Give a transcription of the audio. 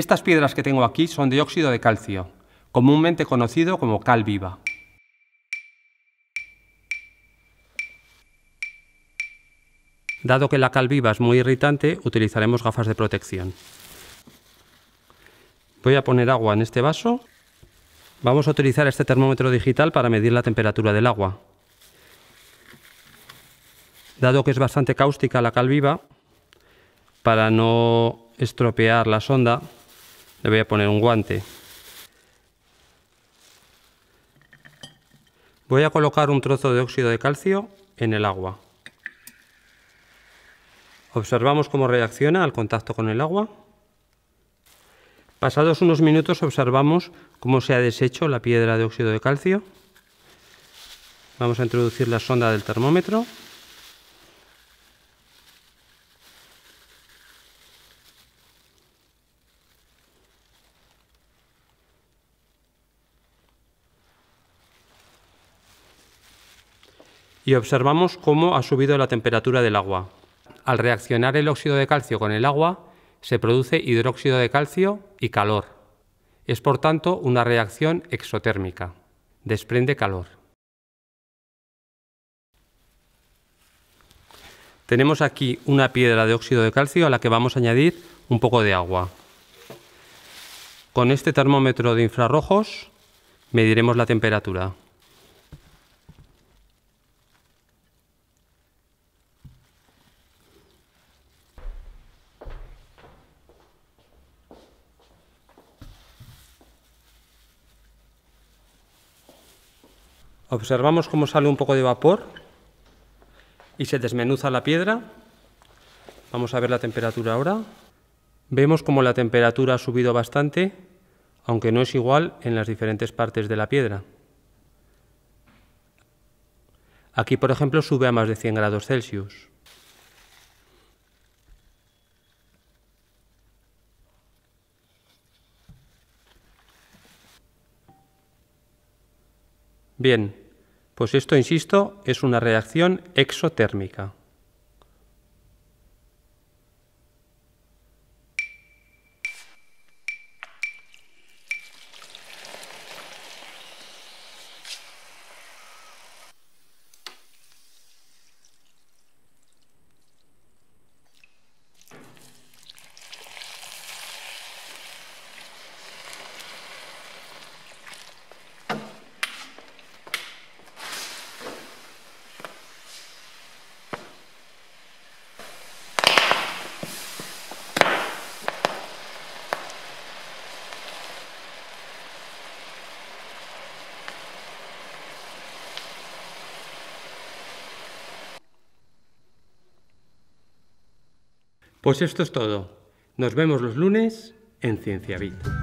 Estas piedras que tengo aquí son dióxido de calcio, comúnmente conocido como cal viva. Dado que la cal viva es muy irritante, utilizaremos gafas de protección. Voy a poner agua en este vaso. Vamos a utilizar este termómetro digital para medir la temperatura del agua. Dado que es bastante cáustica la cal viva, para no estropear la sonda, le voy a poner un guante. Voy a colocar un trozo de óxido de calcio en el agua. Observamos cómo reacciona al contacto con el agua. Pasados unos minutos observamos cómo se ha deshecho la piedra de óxido de calcio. Vamos a introducir la sonda del termómetro. y observamos cómo ha subido la temperatura del agua. Al reaccionar el óxido de calcio con el agua, se produce hidróxido de calcio y calor. Es por tanto una reacción exotérmica. Desprende calor. Tenemos aquí una piedra de óxido de calcio a la que vamos a añadir un poco de agua. Con este termómetro de infrarrojos mediremos la temperatura. Observamos cómo sale un poco de vapor y se desmenuza la piedra. Vamos a ver la temperatura ahora. Vemos cómo la temperatura ha subido bastante, aunque no es igual en las diferentes partes de la piedra. Aquí, por ejemplo, sube a más de 100 grados Celsius. Bien, pues esto, insisto, es una reacción exotérmica. Pues esto es todo. Nos vemos los lunes en Ciencia Vita.